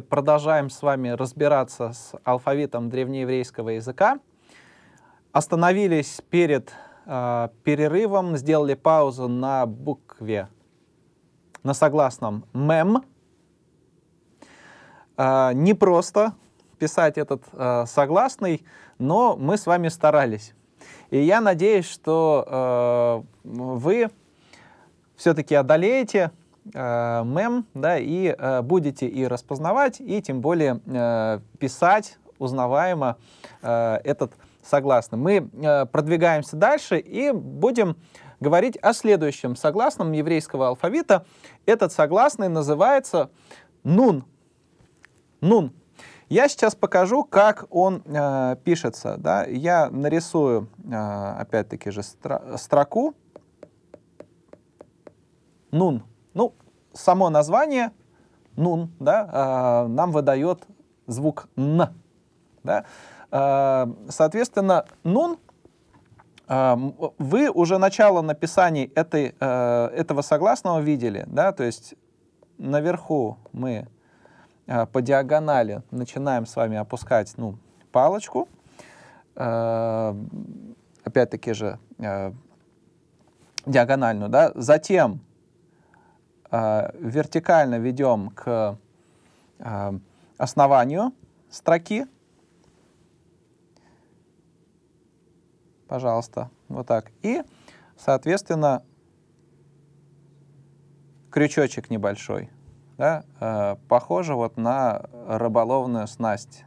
продолжаем с вами разбираться с алфавитом древнееврейского языка. Остановились перед э, перерывом, сделали паузу на букве, на согласном «мем». Э, не просто писать этот э, согласный, но мы с вами старались. И я надеюсь, что э, вы все-таки одолеете э, мем, да, и э, будете и распознавать, и тем более э, писать узнаваемо э, этот согласный. Мы э, продвигаемся дальше и будем говорить о следующем согласном еврейского алфавита. Этот согласный называется нун. Нун. Я сейчас покажу, как он э, пишется. Да? Я нарисую, э, опять-таки же, строку. Нун. Ну, само название «нун» да, а, нам выдает звук «н». Да? А, соответственно, «нун» а, вы уже начало написаний этой, этого согласного видели, да, то есть наверху мы по диагонали начинаем с вами опускать ну, палочку. Опять-таки же диагональную, да, затем Э, вертикально ведем к э, основанию строки. Пожалуйста, вот так. И, соответственно, крючочек небольшой. Да, э, похоже вот на рыболовную снасть,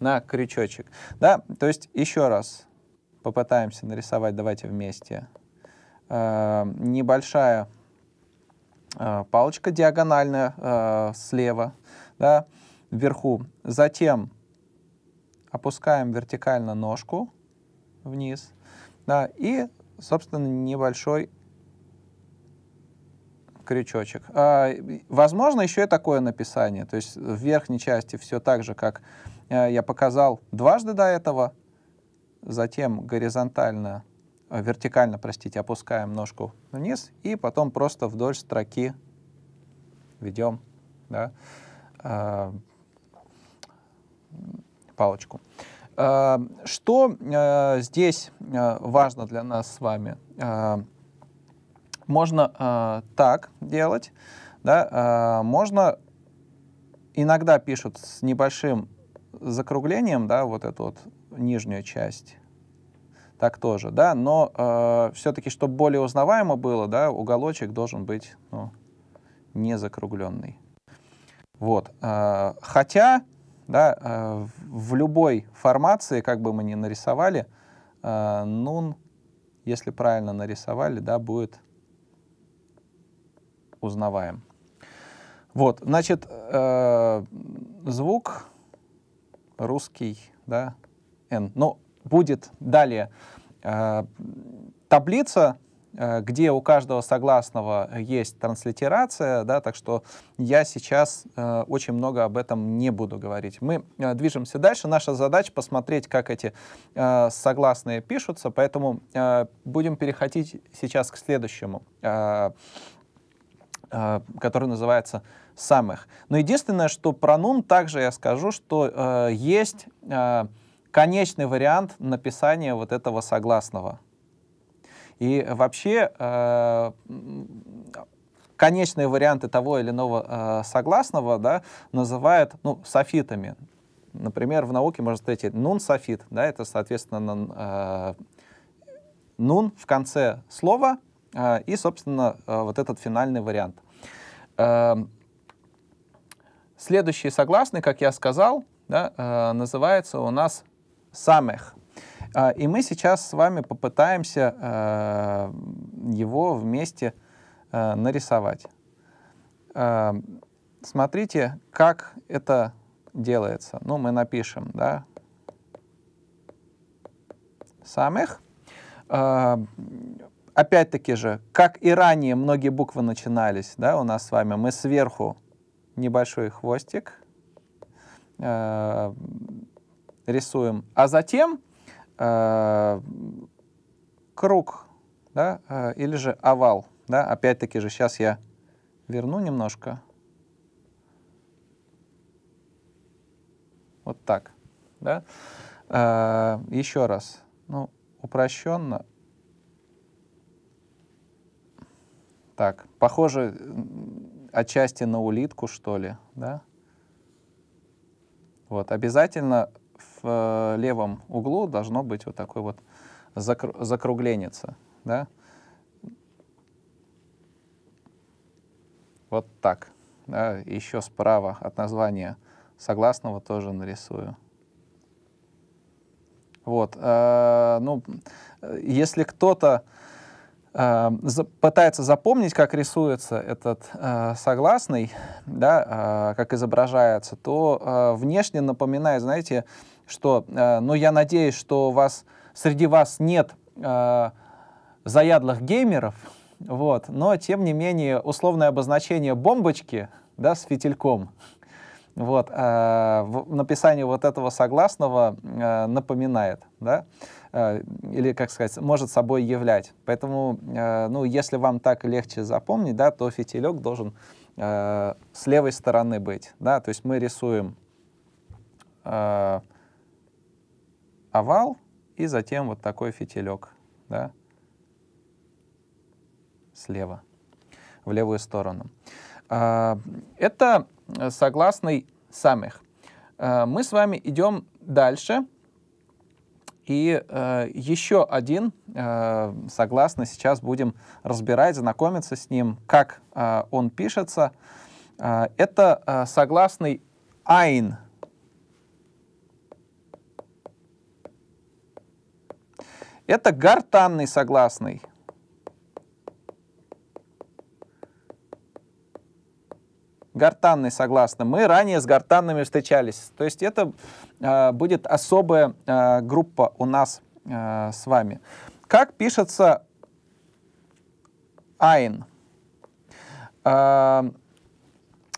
на крючочек. Да, то есть еще раз попытаемся нарисовать, давайте вместе. небольшая Э, палочка диагональная э, слева, да, вверху. Затем опускаем вертикально ножку вниз, да, и, собственно, небольшой крючочек. Э, возможно, еще и такое написание. То есть в верхней части все так же, как я показал дважды до этого, затем горизонтально Э, вертикально, простите, опускаем ножку вниз и потом просто вдоль строки ведем да, э, палочку. Э, что э, здесь э, важно для нас с вами? Э, можно э, так делать, да, э, можно иногда пишут с небольшим закруглением, да, вот эту вот нижнюю часть, так тоже, да, но э, все-таки, чтобы более узнаваемо было, да, уголочек должен быть ну, не закругленный. Вот. Э, хотя, да, э, в любой формации, как бы мы ни нарисовали, э, нун, если правильно нарисовали, да, будет узнаваем. Вот, значит, э, звук русский, да, N. Но ну, будет далее Э, таблица, э, где у каждого согласного есть транслитерация, да, так что я сейчас э, очень много об этом не буду говорить. Мы э, движемся дальше. Наша задача посмотреть, как эти э, согласные пишутся, поэтому э, будем переходить сейчас к следующему, э, э, который называется самых. Но единственное, что про нун также я скажу, что э, есть... Э, конечный вариант написания вот этого согласного. И вообще э, конечные варианты того или иного э, согласного да, называют ну, софитами. Например, в науке можно встретить э, нун софит, да, это, соответственно, э, нун в конце слова э, и, собственно, э, вот этот финальный вариант. Э, следующий согласный, как я сказал, да, э, называется у нас самых. А, и мы сейчас с вами попытаемся э, его вместе э, нарисовать. Э, смотрите, как это делается. Ну, мы напишем, да, самых. Опять-таки же, как и ранее многие буквы начинались, да, у нас с вами, мы сверху небольшой хвостик, рисуем, а затем э, круг, да, э, или же овал, да, опять-таки же, сейчас я верну немножко, вот так, да, э, еще раз, ну, упрощенно, так, похоже отчасти на улитку, что ли, да, вот, обязательно в э, левом углу должно быть вот такой вот закр закругленица, да? Вот так. Да? Еще справа от названия согласного тоже нарисую. Вот. Э, ну, если кто-то э, пытается запомнить, как рисуется этот э, согласный, да, э, как изображается, то внешне напоминает, знаете, что, э, ну, я надеюсь, что у вас, среди вас нет э, заядлых геймеров, вот, но, тем не менее, условное обозначение бомбочки, да, с фитильком, вот, э, написание вот этого согласного э, напоминает, да, э, или, как сказать, может собой являть. Поэтому, э, ну, если вам так легче запомнить, да, то фитилек должен э, с левой стороны быть, да, то есть мы рисуем э, овал и затем вот такой фитилек, да, слева, в левую сторону. А, это э, согласный самих. А, мы с вами идем дальше. И э, еще один, э, согласно, сейчас будем разбирать, знакомиться с ним, как э, он пишется. Э, это э, согласный «айн», Это гортанный согласный. гортанный согласный. Мы ранее с гортанными встречались. То есть это э, будет особая э, группа у нас э, с вами. Как пишется айн? Э,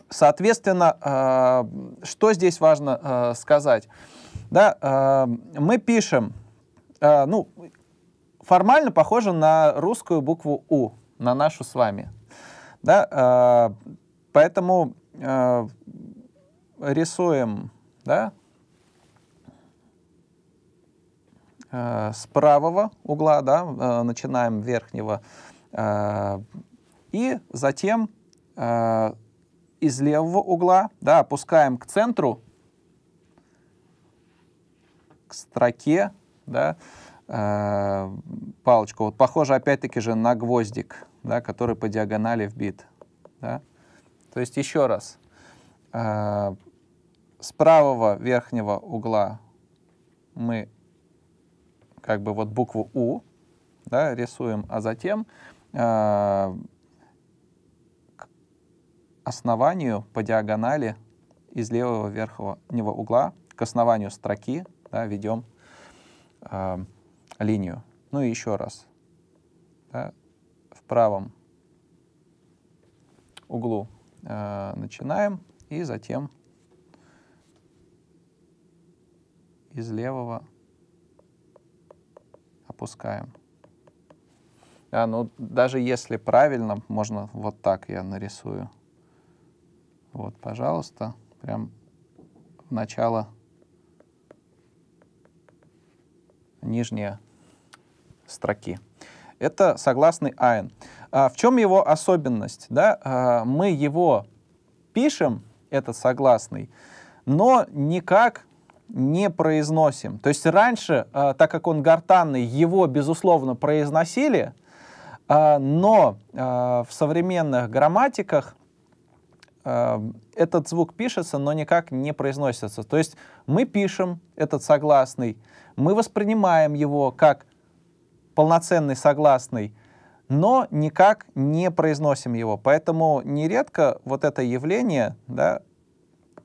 соответственно, э, что здесь важно э, сказать? Да, э, мы пишем, э, ну, формально похоже на русскую букву У, на нашу с вами. Да? Э, поэтому э, рисуем да? э, с правого угла, да? э, начинаем верхнего, э, и затем э, из левого угла, да, опускаем к центру, к строке, да, э, э, палочку. Вот похоже опять-таки же на гвоздик, да, который по диагонали вбит. Да? То есть еще раз. Э, с правого верхнего угла мы как бы вот букву У да, рисуем, а затем э, к основанию по диагонали из левого верхнего угла к основанию строки да, ведем э, линию. Ну и еще раз. Да, в правом углу э, начинаем и затем из левого опускаем. Да, ну даже если правильно, можно вот так я нарисую. Вот, пожалуйста, прям в начало нижняя строки. Это согласный АН. А в чем его особенность? Да? А, мы его пишем, этот согласный, но никак не произносим. То есть раньше, а, так как он гортанный, его, безусловно, произносили, а, но а, в современных грамматиках а, этот звук пишется, но никак не произносится. То есть мы пишем этот согласный, мы воспринимаем его как полноценный согласный, но никак не произносим его. Поэтому нередко вот это явление да,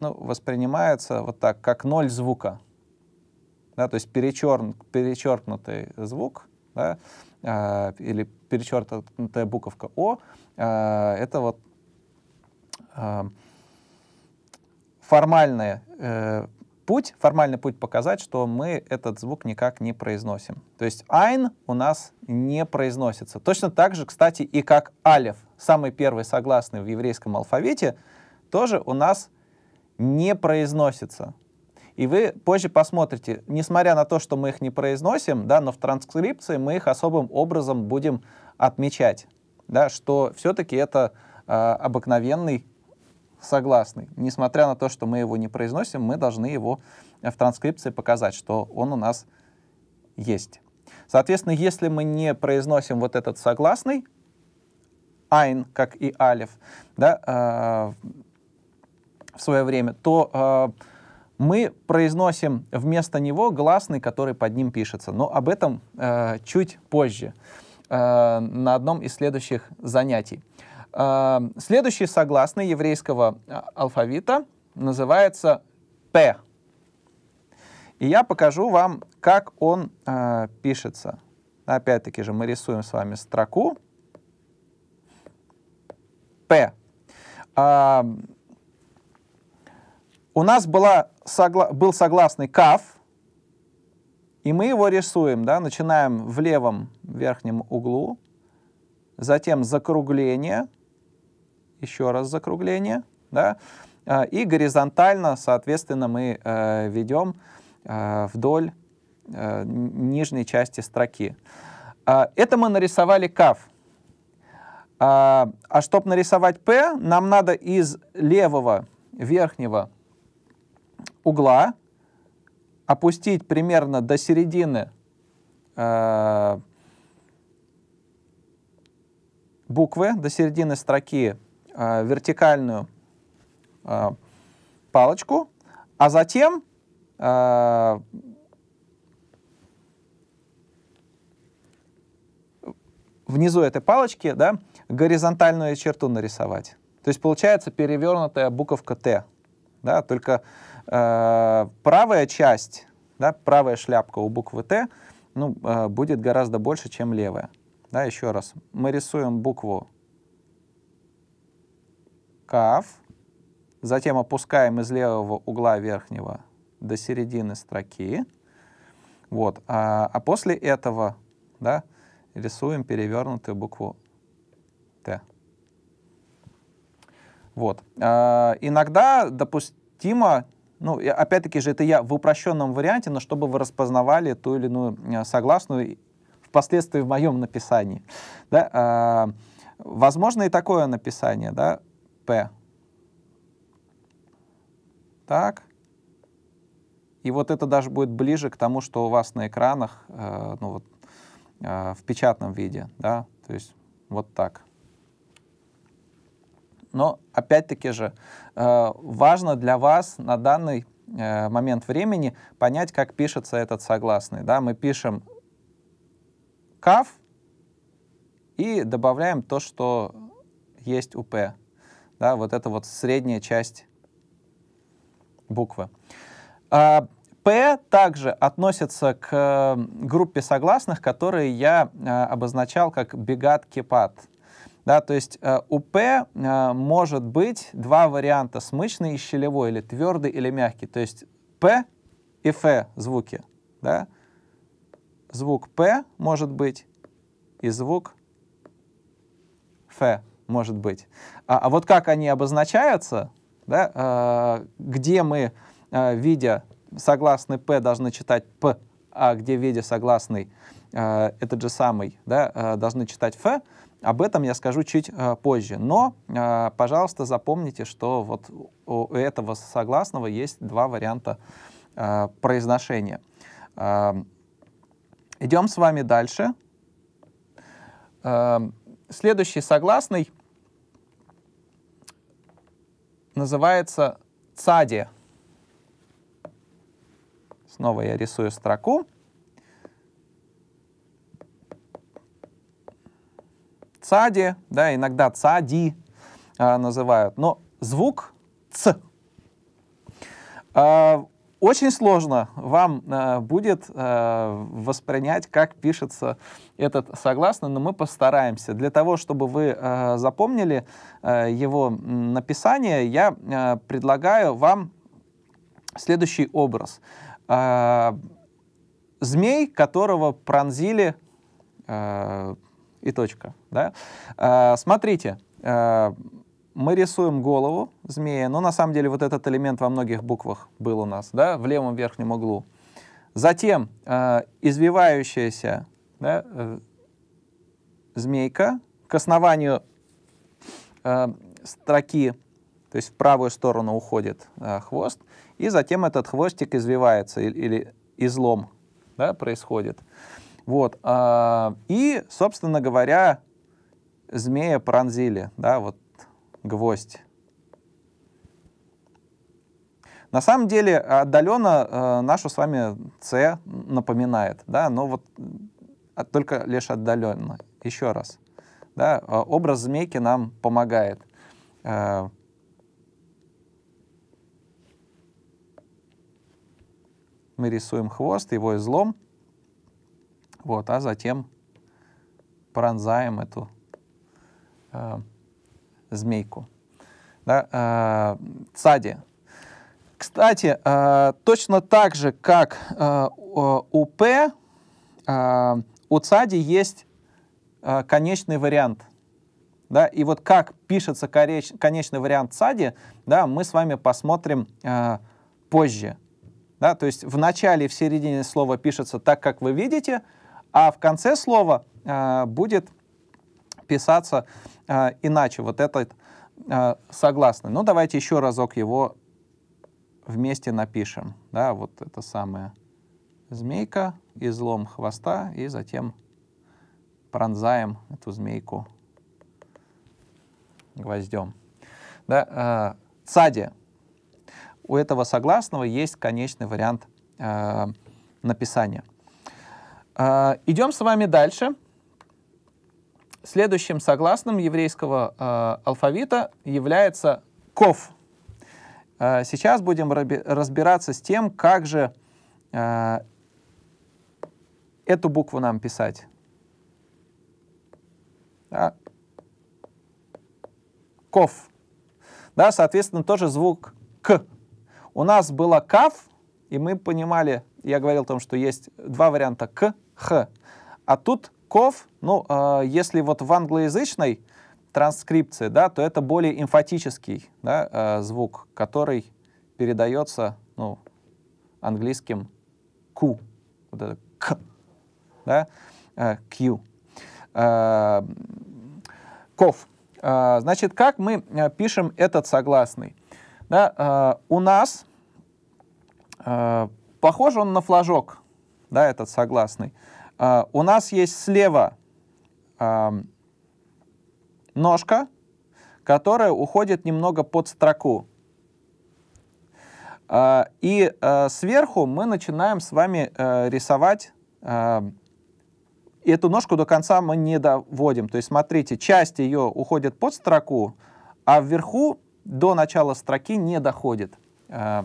ну, воспринимается вот так, как ноль звука. Да, то есть перечерн, перечеркнутый звук да, э, или перечеркнутая буковка О, э, это вот э, формальное э, путь, формальный путь показать, что мы этот звук никак не произносим. То есть «айн» у нас не произносится. Точно так же, кстати, и как «алев», самый первый согласный в еврейском алфавите, тоже у нас не произносится. И вы позже посмотрите, несмотря на то, что мы их не произносим, да, но в транскрипции мы их особым образом будем отмечать, да, что все-таки это э, обыкновенный согласный. Несмотря на то, что мы его не произносим, мы должны его э, в транскрипции показать, что он у нас есть. Соответственно, если мы не произносим вот этот согласный, айн, как и алиф, да, э, в свое время, то э, мы произносим вместо него гласный, который под ним пишется. Но об этом э, чуть позже, э, на одном из следующих занятий. Эм, следующий согласный еврейского э, алфавита называется П. И я покажу вам, как он э, пишется. Опять-таки же мы рисуем с вами строку П. А, у нас была согла был согласный каф, и мы его рисуем, да, начинаем в левом верхнем углу, затем закругление — еще раз закругление, да, а, и горизонтально, соответственно, мы э, ведем э, вдоль э, нижней части строки. А, это мы нарисовали каф. А, а чтобы нарисовать P, нам надо из левого верхнего угла опустить примерно до середины буквы, до середины строки э, вертикальную э, палочку, а затем э, внизу этой палочки да, горизонтальную черту нарисовать. То есть получается перевернутая буковка Т. Да, только э, правая часть, да, правая шляпка у буквы Т ну, э, будет гораздо больше, чем левая. Да, еще раз, мы рисуем букву шкаф, затем опускаем из левого угла верхнего до середины строки, вот, а, а после этого, да, рисуем перевернутую букву Т. Вот. А, иногда допустимо, ну, опять-таки же, это я в упрощенном варианте, но чтобы вы распознавали ту или иную э, согласную впоследствии в моем написании. Да? А, возможно и такое написание, да, P. Так. И вот это даже будет ближе к тому, что у вас на экранах, э, ну вот, э, в печатном виде, да, то есть вот так. Но опять-таки же э, важно для вас на данный э, момент времени понять, как пишется этот согласный, да, мы пишем кав и добавляем то, что есть у П да, вот это вот средняя часть буквы. А, П также относится к э, группе согласных, которые я э, обозначал как бегат кипат. Да, то есть э, у П э, может быть два варианта, смычный и щелевой, или твердый, или мягкий. То есть П и Ф звуки. Да? Звук П может быть и звук Ф может быть. А, а вот как они обозначаются, да, э, где мы, э, видя согласный П, должны читать П, а где, видя согласный э, этот же самый, да, должны читать Ф, об этом я скажу чуть позже. Но, пожалуйста, запомните, что вот у этого согласного есть два варианта произношения. Идем с вами дальше. Следующий согласный — называется цади. Снова я рисую строку. Цади, да, иногда цади а, называют, но звук ц. А, очень сложно вам э, будет э, воспринять, как пишется этот согласно, но мы постараемся. Для того, чтобы вы э, запомнили э, его написание, я э, предлагаю вам следующий образ. Э, змей, которого пронзили э, и точка. Да? Э, смотрите, э, мы рисуем голову змея, но на самом деле вот этот элемент во многих буквах был у нас, да, в левом верхнем углу. Затем э, извивающаяся да, э, змейка к основанию э, строки, то есть в правую сторону уходит э, хвост, и затем этот хвостик извивается или, или излом да, происходит. Вот, э, и, собственно говоря, змея пронзили, да, вот гвоздь. На самом деле отдаленно э, нашу с вами С напоминает, да, но вот а, только лишь отдаленно. Еще раз, да, э, образ змейки нам помогает. Э, мы рисуем хвост, его излом, вот, а затем пронзаем эту э, змейку. Да? Цади. Э, Кстати, э, точно так же, как э, у П, у цади есть конечный вариант. Да? И вот как пишется кореч конечный вариант цади, да, мы с вами посмотрим позже. Да? То есть в начале и в середине слова пишется так, как вы видите, а в конце слова будет писаться э, иначе. Вот этот э, согласный. Ну, давайте еще разок его вместе напишем. Да, вот это самое змейка, излом хвоста, и затем пронзаем эту змейку гвоздем. Да, э, цади. У этого согласного есть конечный вариант э, написания. Э, идем с вами дальше. Следующим согласным еврейского э, алфавита является ков. Э, сейчас будем разбираться с тем, как же э, эту букву нам писать. Да. Ков. Да, соответственно, тоже звук к. У нас было кав, и мы понимали, я говорил о том, что есть два варианта к, х. А тут языков, ну, э, если вот в англоязычной транскрипции, да, то это более эмфатический да, э, звук, который передается ну, английским ку, вот это к, да, э, q. Э, ков. Э, значит, как мы пишем этот согласный? Да, э, у нас э, похож он на флажок, да, этот согласный. А, у нас есть слева э, ножка, которая уходит немного под строку. Э, и э, сверху мы начинаем с вами э, рисовать э, эту ножку до конца мы не доводим. То есть, смотрите, часть ее уходит под строку, а вверху до начала строки не доходит э,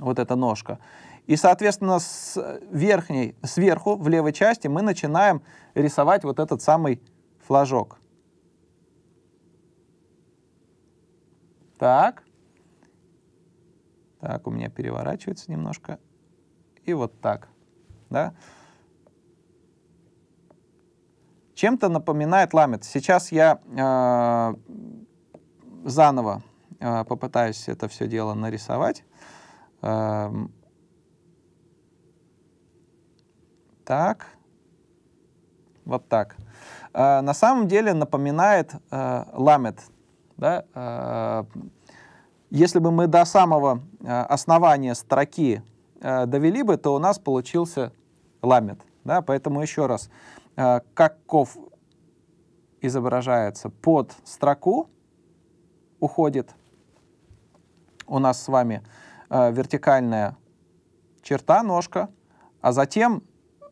вот эта ножка. И, соответственно, с верхней, сверху, в левой части, мы начинаем рисовать вот этот самый флажок. Так. Так, у меня переворачивается немножко. И вот так. Да? Чем-то напоминает ламет. Сейчас я э, заново э, попытаюсь это все дело нарисовать. Э, так, вот так. Э, на самом деле напоминает э, ламет. Да? Э, если бы мы до самого э, основания строки э, довели бы, то у нас получился ламет. Да? Поэтому еще раз, э, каков изображается под строку, уходит у нас с вами э, вертикальная черта, ножка, а затем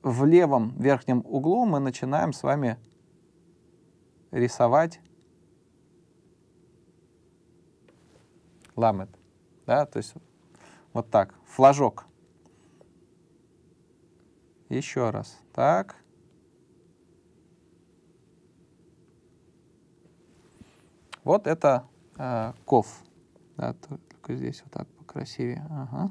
в левом верхнем углу мы начинаем с вами рисовать ламет. Да, то есть вот так, флажок. Еще раз. Так. Вот это э, ков. Да, только здесь вот так покрасивее. Ага.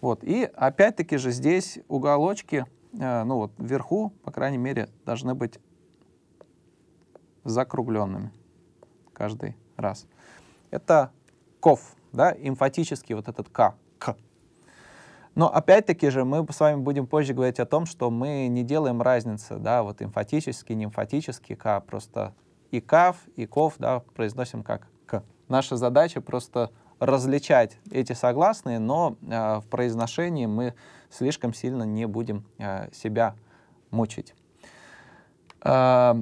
Вот. И опять-таки же здесь уголочки Э, ну вот вверху, по крайней мере, должны быть закругленными каждый раз. Это ков, да, эмфатический вот этот к, Но опять-таки же мы с вами будем позже говорить о том, что мы не делаем разницы, да, вот эмфатический, не эмфатический к, просто и кав, и ков, да, произносим как к. Наша задача просто различать эти согласные, но э, в произношении мы слишком сильно не будем э, себя мучить. Э,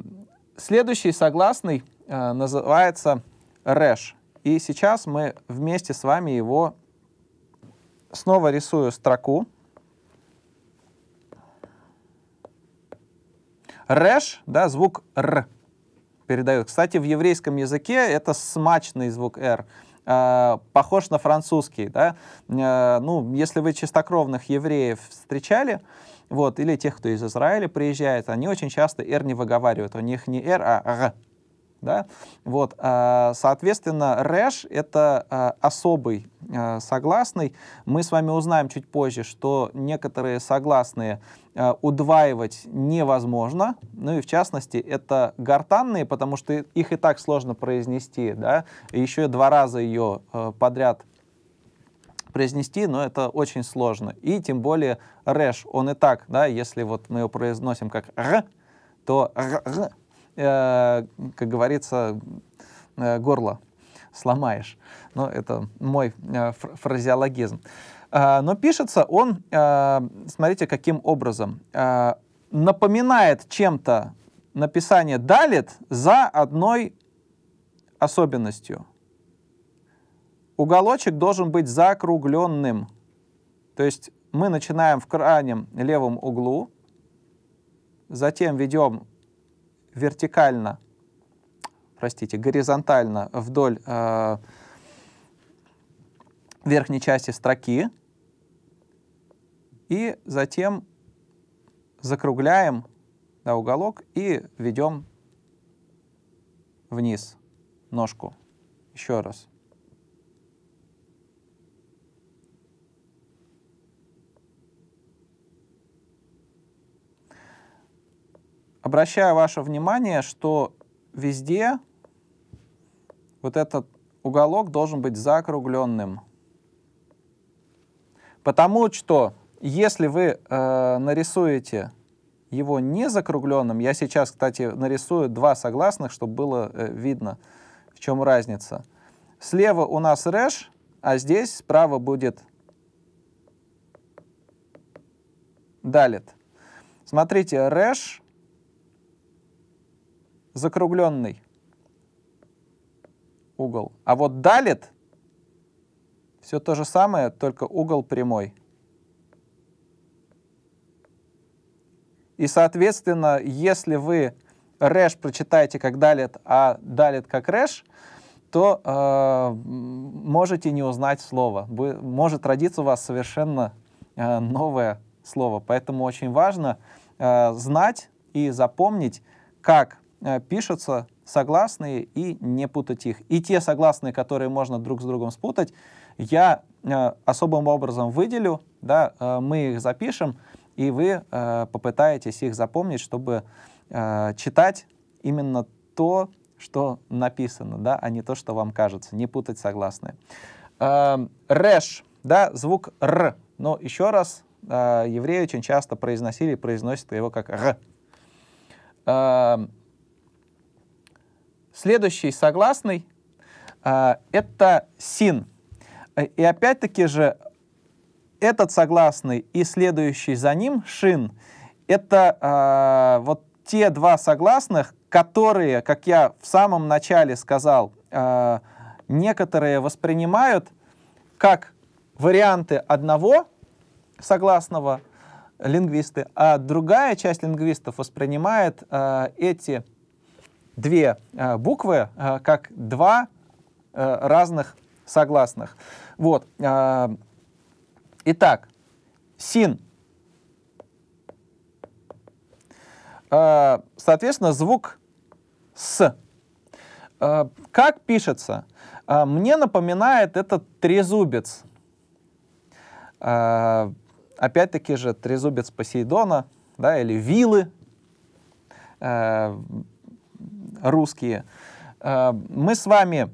следующий согласный э, называется рэш. И сейчас мы вместе с вами его снова рисую строку. Рэш, да, звук «р» передает. Кстати, в еврейском языке это смачный звук «р» э, похож на французский, да, э, ну, если вы чистокровных евреев встречали, вот, или тех, кто из Израиля приезжает, они очень часто «р» не выговаривают, у них не «р», а «р», да? Вот, э, соответственно, рэш это э, особый э, согласный. Мы с вами узнаем чуть позже, что некоторые согласные удваивать невозможно. Ну и в частности, это гортанные, потому что их и так сложно произнести. Да? Еще два раза ее подряд произнести, но это очень сложно. И тем более рэш, он и так, да, если вот мы его произносим как р, то р, э, как говорится, э, горло сломаешь. Но ну, это мой э, фразеологизм. Э, но пишется он, э, смотрите, каким образом. Э, напоминает чем-то написание «далит» за одной особенностью. Уголочек должен быть закругленным. То есть мы начинаем в крайнем левом углу, затем ведем вертикально, простите, горизонтально вдоль э, верхней части строки и затем закругляем да, уголок и ведем вниз ножку еще раз. обращаю ваше внимание, что везде вот этот уголок должен быть закругленным. Потому что если вы э, нарисуете его не закругленным, я сейчас, кстати, нарисую два согласных, чтобы было э, видно, в чем разница. Слева у нас рэш, а здесь справа будет далит. Смотрите, рэш закругленный угол. А вот далит все то же самое, только угол прямой. И, соответственно, если вы рэш прочитаете как далит, а далит как рэш, то э, можете не узнать слово. Вы, может родиться у вас совершенно э, новое слово. Поэтому очень важно э, знать и запомнить, как Э, пишутся согласные и не путать их. И те согласные, которые можно друг с другом спутать, я э, особым образом выделю, да, э, мы их запишем, и вы попытаетесь их запомнить, чтобы читать именно то, что написано, да, а не то, что вам кажется. Не путать согласные. Рэш, да, звук Р. Но еще раз, евреи очень часто произносили и произносят его как Р. Следующий согласный э, — это син. Э, и опять-таки же этот согласный и следующий за ним шин — это э, вот те два согласных, которые, как я в самом начале сказал, э, некоторые воспринимают как варианты одного согласного лингвисты, а другая часть лингвистов воспринимает э, эти две э, буквы э, как два э, разных согласных. Вот. итак, син. соответственно, звук с. как пишется? мне напоминает этот трезубец. Опять-таки же трезубец Посейдона, да, или вилы, русские. Э, мы с вами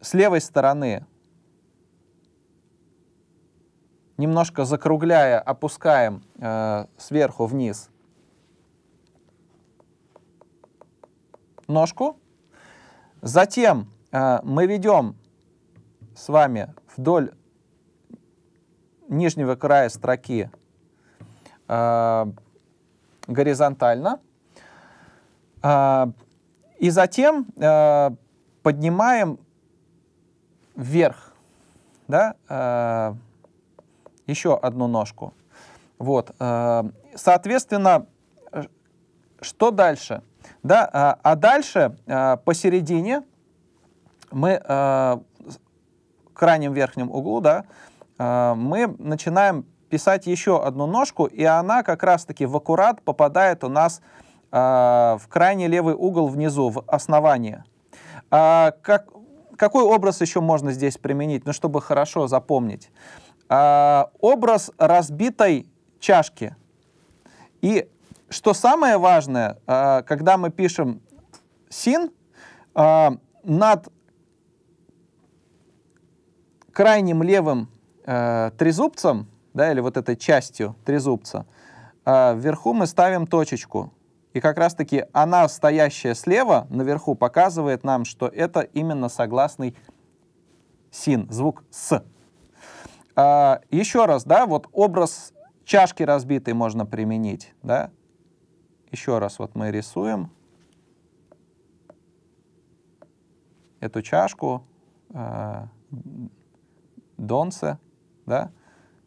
с левой стороны, немножко закругляя, опускаем э, сверху вниз ножку. Затем э, мы ведем с вами вдоль нижнего края строки горизонтально. А, и затем а, поднимаем вверх, да, а, еще одну ножку. Вот, соответственно, что дальше? Да, а, дальше посередине мы а, крайнем верхнем углу, да, мы начинаем писать еще одну ножку, и она как раз-таки в аккурат попадает у нас а, в крайний левый угол внизу, в основание. А, как, какой образ еще можно здесь применить, ну, чтобы хорошо запомнить? А, образ разбитой чашки. И что самое важное, когда мы пишем син, над крайним левым э, трезубцем, да, или вот этой частью трезубца, э, вверху мы ставим точечку. И как раз-таки она, стоящая слева, наверху, показывает нам, что это именно согласный син, звук «с». А, еще раз, да, вот образ чашки разбитой можно применить, да. Еще раз, вот мы рисуем эту чашку, э, донце, да,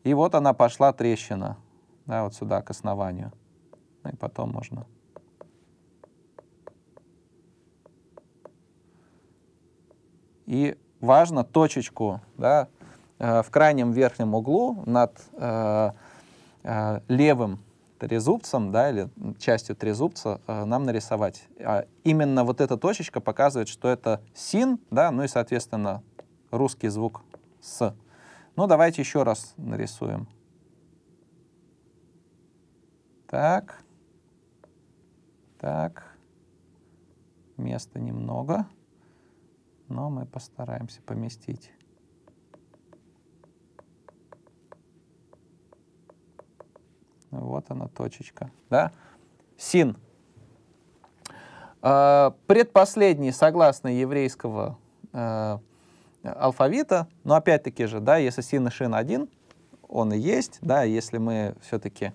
и вот она пошла трещина, да, вот сюда, к основанию. Ну и потом можно И важно точечку да, э, в крайнем верхнем углу над э, э, левым трезубцем, да, или частью трезубца нам нарисовать. А именно вот эта точечка показывает, что это син, да, ну и, соответственно, русский звук с. Ну, давайте еще раз нарисуем. Так, так, места немного но мы постараемся поместить. Вот она точечка, да? Син. А, предпоследний, согласно еврейского э, алфавита, но опять-таки же, да, если син и шин один, он и есть, да, если мы все-таки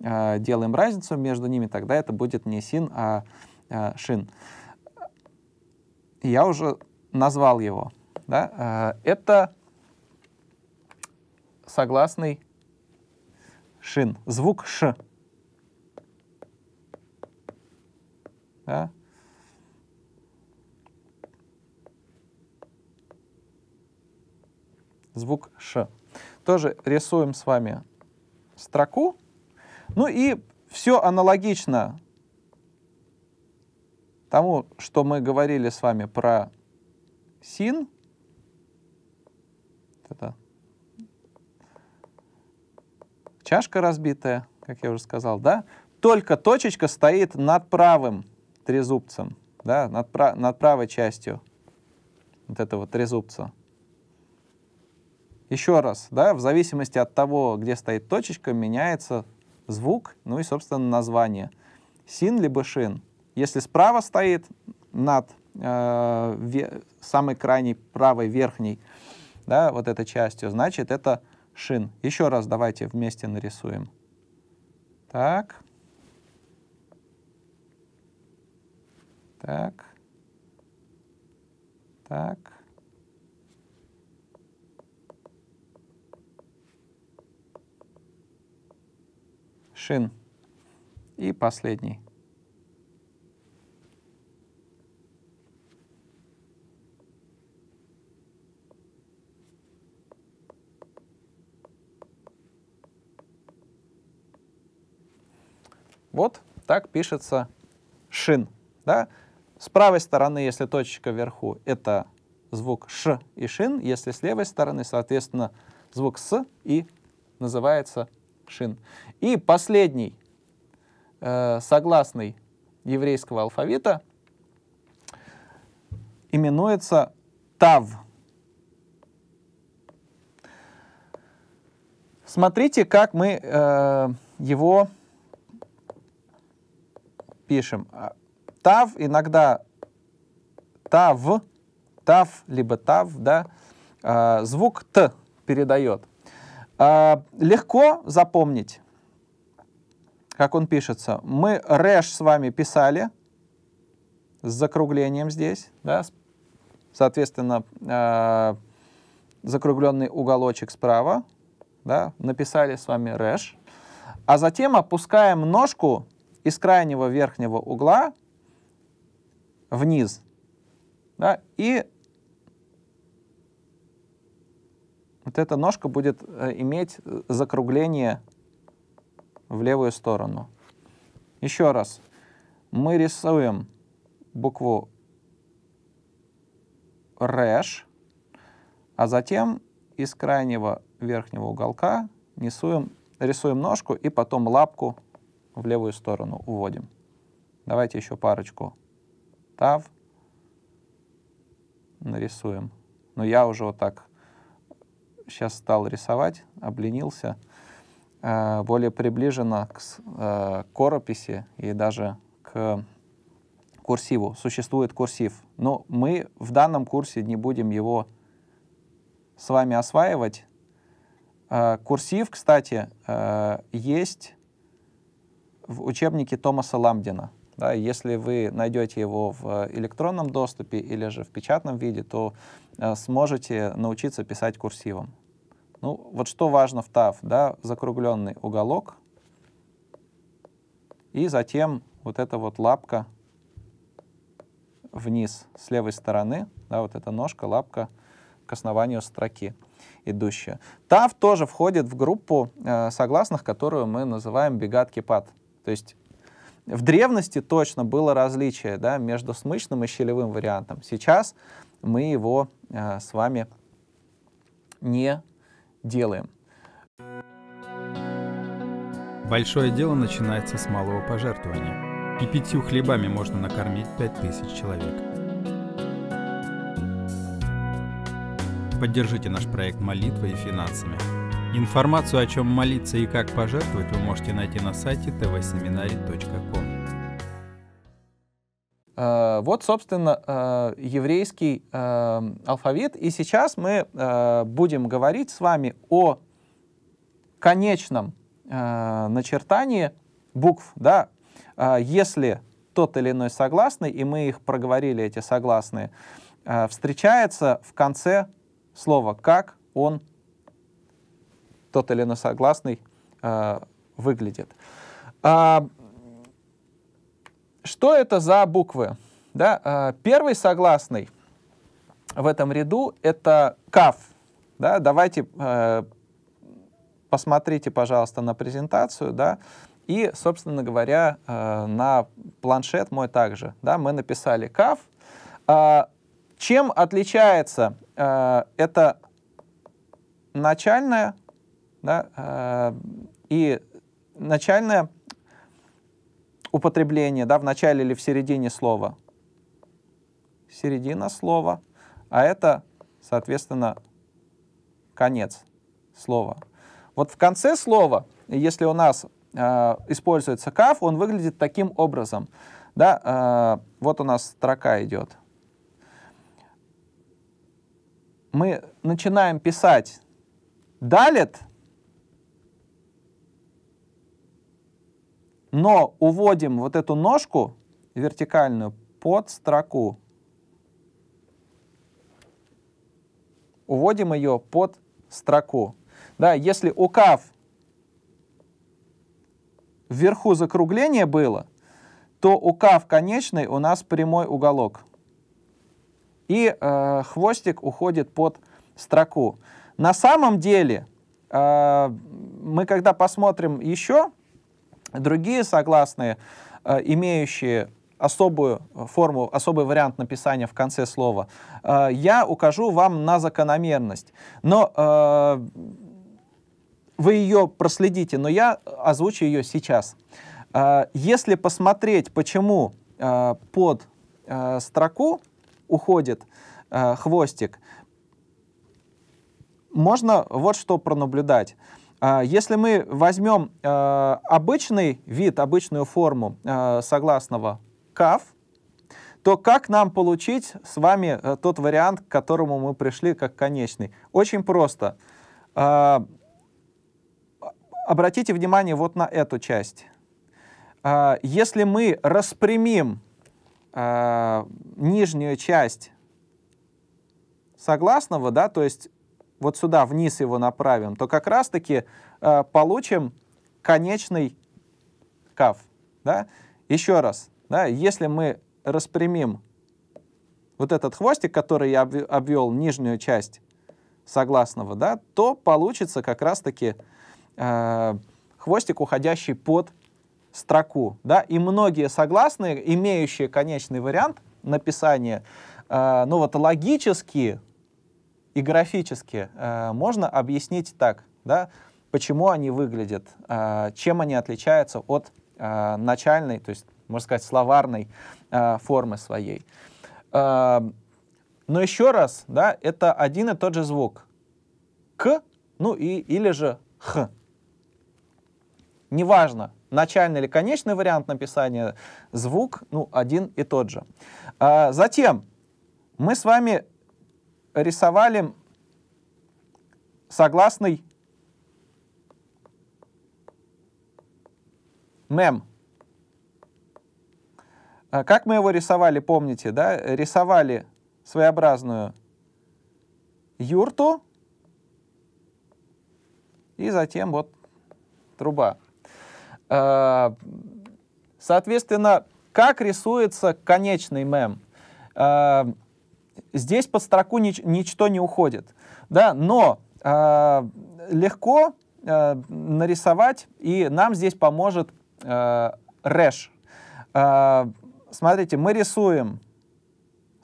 э, делаем разницу между ними, тогда это будет не син, а э, шин. Я уже назвал его, да, э, это согласный шин, звук ш. Да? Звук ш. Тоже рисуем с вами строку. Ну и все аналогично тому, что мы говорили с вами про син, это чашка разбитая, как я уже сказал, да, только точечка стоит над правым трезубцем, да, над, прав над правой частью вот этого трезубца. Еще раз, да, в зависимости от того, где стоит точечка, меняется звук, ну и, собственно, название. Син либо шин. Если справа стоит над э, самой крайней правой верхней, да, вот этой частью, значит, это шин. Еще раз давайте вместе нарисуем. Так. Так. Так. Шин. И последний. Вот так пишется шин. Да? С правой стороны, если точечка вверху, это звук ш и шин, если с левой стороны, соответственно, звук с и называется шин. И последний э, согласный еврейского алфавита именуется тав. Смотрите, как мы э, его пишем а, тав, иногда тав, тав, либо тав, да, а, звук т передает. А, легко запомнить, как он пишется. Мы рэш с вами писали с закруглением здесь, да, соответственно, закругленный уголочек справа, да, написали с вами рэш, а затем опускаем ножку из крайнего верхнего угла вниз. Да, и вот эта ножка будет э, иметь э, закругление в левую сторону. Еще раз. Мы рисуем букву рэш, а затем из крайнего верхнего уголка несуем, рисуем ножку и потом лапку в левую сторону уводим. Давайте еще парочку тав нарисуем. Но я уже вот так сейчас стал рисовать, обленился. Э, более приближенно к э, корописи и даже к курсиву. Существует курсив. Но мы в данном курсе не будем его с вами осваивать. Э, курсив, кстати, есть в учебнике Томаса Ламдина. Да, если вы найдете его в э, электронном доступе или же в печатном виде, то э, сможете научиться писать курсивом. Ну, вот что важно в TAF, а да, закругленный уголок и затем вот эта вот лапка вниз с левой стороны, да, вот эта ножка, лапка к основанию строки идущая. TAF а тоже входит в группу э, согласных, которую мы называем бегатки-пад. То есть в древности точно было различие да, между смычным и щелевым вариантом. Сейчас мы его э, с вами не делаем. Большое дело начинается с малого пожертвования. И пятью хлебами можно накормить пять тысяч человек. Поддержите наш проект молитвой и финансами – Информацию, о чем молиться и как пожертвовать, вы можете найти на сайте tvseminary.com. Э, вот, собственно, э, еврейский э, алфавит. И сейчас мы будем говорить с вами о конечном начертании букв. Да? Если тот или иной согласный, и мы их проговорили, эти согласные, встречается в конце слова, как он тот или носогласный э, выглядит. А, что это за буквы? Да, а, первый согласный в этом ряду это каф. Да, давайте э, посмотрите, пожалуйста, на презентацию, да, и, собственно говоря, э, на планшет мой также, да, мы написали каф. Э, чем отличается э, это начальная да? Э, и начальное употребление, да, в начале или в середине слова. Середина слова, а это, соответственно, конец слова. Вот в конце слова, если у нас э, используется каф, он выглядит таким образом. Да, э, вот у нас строка идет. Мы начинаем писать далит, но уводим вот эту ножку вертикальную под строку. Уводим ее под строку. Да, если у кав вверху закругление было, то у кав конечной у нас прямой уголок. И э, хвостик уходит под строку. На самом деле, э, мы когда посмотрим еще, Другие согласные, э, имеющие особую форму, особый вариант написания в конце слова, э, я укажу вам на закономерность. Но э, вы ее проследите, но я озвучу ее сейчас. Если посмотреть, почему под строку уходит хвостик, можно вот что пронаблюдать. А, если мы возьмем э, обычный вид, обычную форму э, согласного кав, то как нам получить с вами э, тот вариант, к которому мы пришли как конечный? Очень просто. А, а, обратите внимание вот на эту часть. Если мы распрямим нижнюю часть согласного, да, то есть вот сюда вниз его направим, то как раз-таки э, получим конечный кав. Да? Еще раз, да, если мы распрямим вот этот хвостик, который я обвел нижнюю часть согласного, да, то получится как раз-таки э, хвостик, уходящий под строку. Да? И многие согласные, имеющие конечный вариант написания, э, ну вот логически и графически э, можно объяснить так, да, почему они выглядят, э, чем они отличаются от э, начальной, то есть, можно сказать, словарной э, формы своей. Э, но еще раз, да, это один и тот же звук. К, ну и, или же х. Неважно, начальный или конечный вариант написания, звук, ну, один и тот же. А, затем мы с вами рисовали согласный мем. А как мы его рисовали, помните, да? Рисовали своеобразную юрту и затем вот труба. А, соответственно, как рисуется конечный мем? А, здесь под строку нич ничто не уходит. Да? Но э, легко э, нарисовать, и нам здесь поможет э, рэш. Э, смотрите, мы рисуем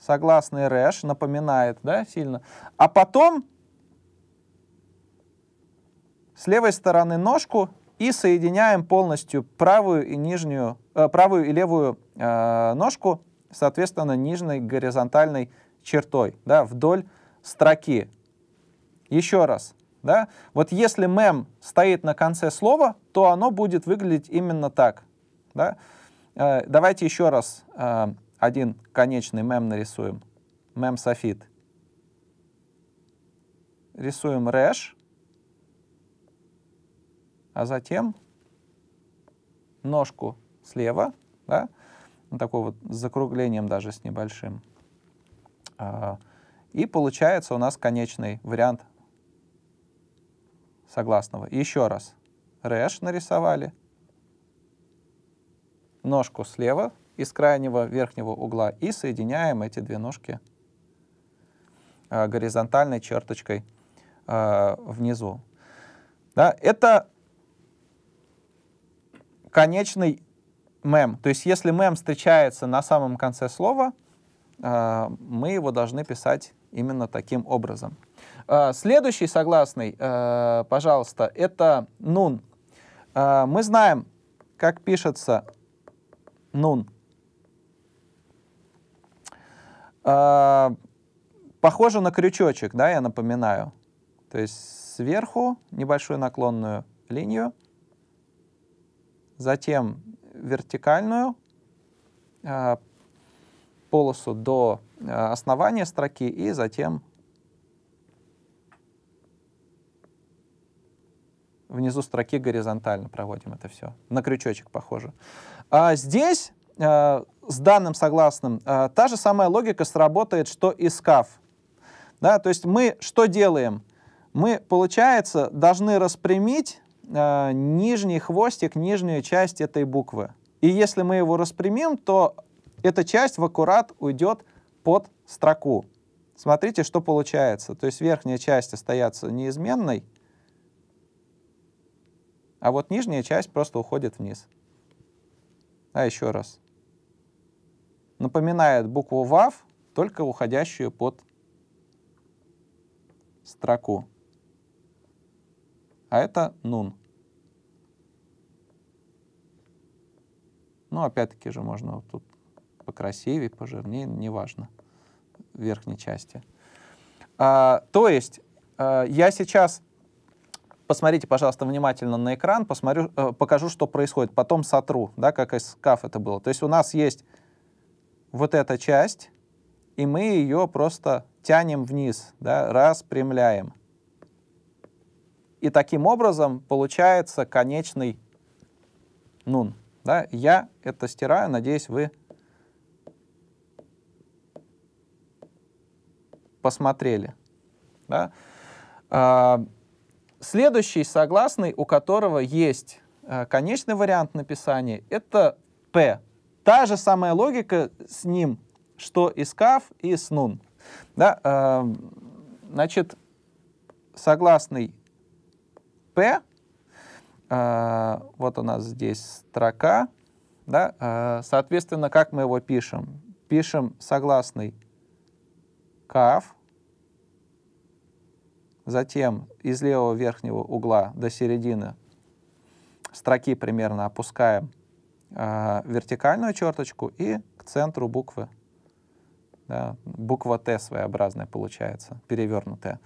согласный рэш, напоминает да, сильно, а потом с левой стороны ножку и соединяем полностью правую и нижнюю, э, правую и левую э, ножку, соответственно, нижней горизонтальной чертой, да, вдоль строки. Еще раз. Да? Вот если мем стоит на конце слова, то оно будет выглядеть именно так. Да? Э, давайте еще раз э, один конечный мем нарисуем. Мем софит. Рисуем рэш, а затем ножку слева, да? вот такой вот с закруглением даже с небольшим. А, и получается у нас конечный вариант согласного. Еще раз. Рэш нарисовали. Ножку слева из крайнего верхнего угла и соединяем эти две ножки а, горизонтальной черточкой а, внизу. Да, это конечный мем. То есть если мем встречается на самом конце слова, Э, мы его должны писать именно таким образом. Э, следующий согласный, э, пожалуйста, это нун. Мы знаем, как пишется нун. Похоже на крючочек, да, я напоминаю. То есть сверху небольшую наклонную линию, затем вертикальную, полосу до э, основания строки и затем внизу строки горизонтально проводим это все. На крючочек похоже. А здесь э, с данным согласным э, та же самая логика сработает, что и с CAF. Да, то есть мы что делаем? Мы, получается, должны распрямить э, нижний хвостик, нижнюю часть этой буквы. И если мы его распрямим, то эта часть в аккурат уйдет под строку. Смотрите, что получается. То есть верхняя часть остается неизменной, а вот нижняя часть просто уходит вниз. А еще раз. Напоминает букву ВАВ, только уходящую под строку. А это нун. Ну, опять-таки же можно вот тут покрасивее, пожирнее, неважно, в верхней части. А, то есть а, я сейчас, посмотрите, пожалуйста, внимательно на экран, посмотрю, а, покажу, что происходит, потом сотру, да, как из каф это было. То есть у нас есть вот эта часть, и мы ее просто тянем вниз, да, распрямляем. И таким образом получается конечный нун. Да? Я это стираю, надеюсь, вы посмотрели. Да? А, следующий согласный, у которого есть а, конечный вариант написания, это П. Та же самая логика с ним, что и с кав и с НУН. Да? А, значит, согласный П, а, вот у нас здесь строка, да? а, соответственно, как мы его пишем? Пишем согласный каф, затем из левого верхнего угла до середины строки примерно опускаем э, вертикальную черточку и к центру буквы. Да, буква Т своеобразная получается, перевернутая.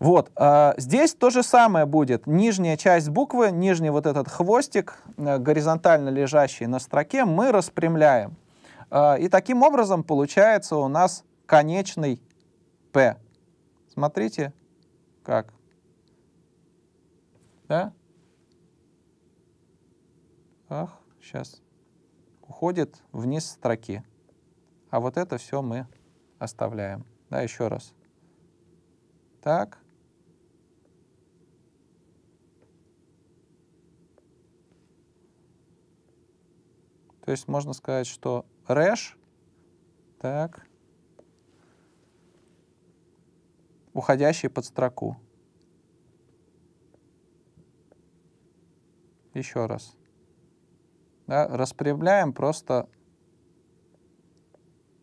Вот, э, здесь то же самое будет. Нижняя часть буквы, нижний вот этот хвостик, э, горизонтально лежащий на строке, мы распрямляем. Э, и таким образом получается у нас конечный P. Смотрите, как. Да? Ах, сейчас. Уходит вниз строки. А вот это все мы оставляем. Да, еще раз. Так. То есть можно сказать, что рэш так, уходящие под строку. Еще раз. Да, распрямляем просто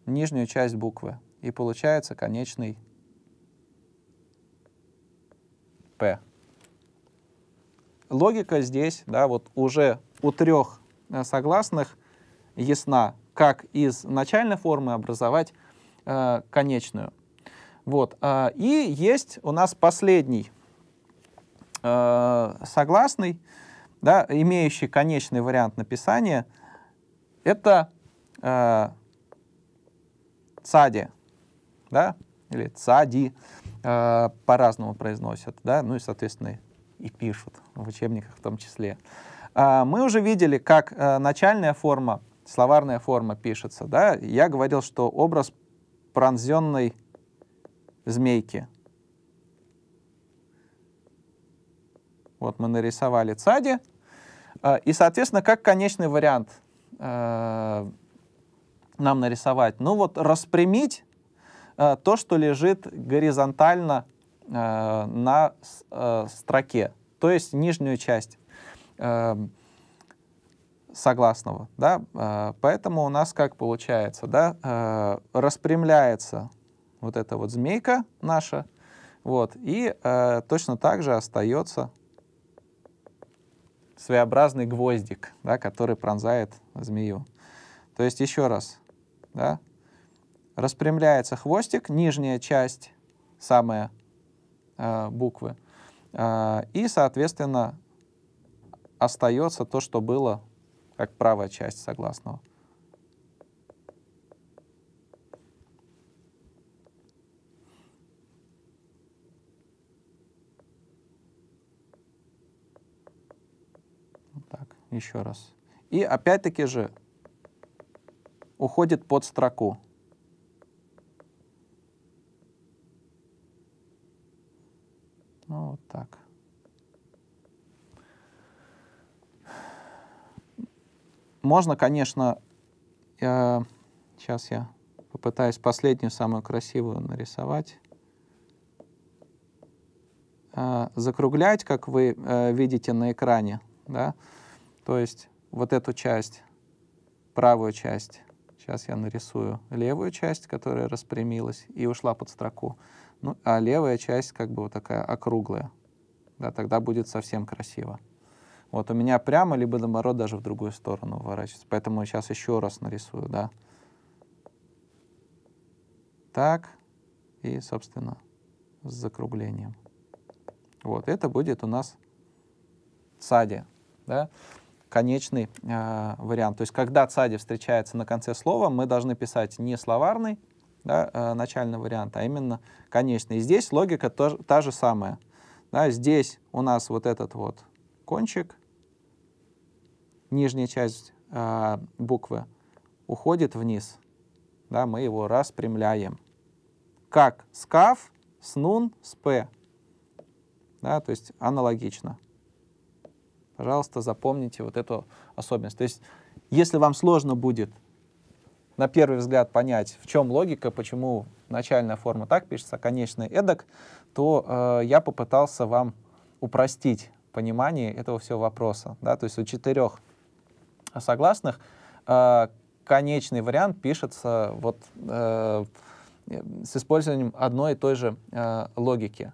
нижнюю часть буквы. И получается конечный P. Логика здесь, да, вот уже у трех э, согласных ясна, как из начальной формы образовать э, конечную. Вот. А, и есть у нас последний а, согласный, да, имеющий конечный вариант написания, это э, цади, да, или цади, по-разному произносят, да, ну и, соответственно, и пишут в учебниках в том числе. мы уже видели, как начальная форма, словарная форма пишется, да, я говорил, что образ пронзенный змейки. Вот мы нарисовали цади. А, и, соответственно, как конечный вариант э, нам нарисовать? Ну вот распрямить э, то, что лежит горизонтально э, на строке, то есть нижнюю часть согласного. Да? Поэтому у нас как получается? Да? Распрямляется вот эта вот змейка наша, вот, и э, точно так же остается своеобразный гвоздик, да, который пронзает змею. То есть еще раз, да, распрямляется хвостик, нижняя часть, самая э, буквы, э, и, соответственно, остается то, что было как правая часть согласного. еще раз. И опять-таки же уходит под строку. Ну, вот так. Можно, конечно, э, сейчас я попытаюсь последнюю, самую красивую нарисовать. Э, закруглять, как вы э, видите на экране, да, то есть вот эту часть, правую часть, сейчас я нарисую левую часть, которая распрямилась и ушла под строку, ну, а левая часть как бы вот такая округлая. Да, тогда будет совсем красиво. Вот у меня прямо, либо наоборот, даже в другую сторону выворачивается. Поэтому сейчас еще раз нарисую, да. Так, и, собственно, с закруглением. Вот, это будет у нас сади, да конечный э, вариант. То есть, когда цади встречается на конце слова, мы должны писать не словарный да, э, начальный вариант, а именно конечный. И здесь логика тоже, та же самая. Да, здесь у нас вот этот вот кончик, нижняя часть э, буквы уходит вниз. Да, мы его распрямляем. Как скаф, снун, спе. Да, то есть аналогично. Пожалуйста, запомните вот эту особенность. То есть, если вам сложно будет на первый взгляд понять, в чем логика, почему начальная форма так пишется, а конечный эдак, то э, я попытался вам упростить понимание этого всего вопроса. Да? То есть у четырех согласных э, конечный вариант пишется вот, э, с использованием одной и той же э, логики.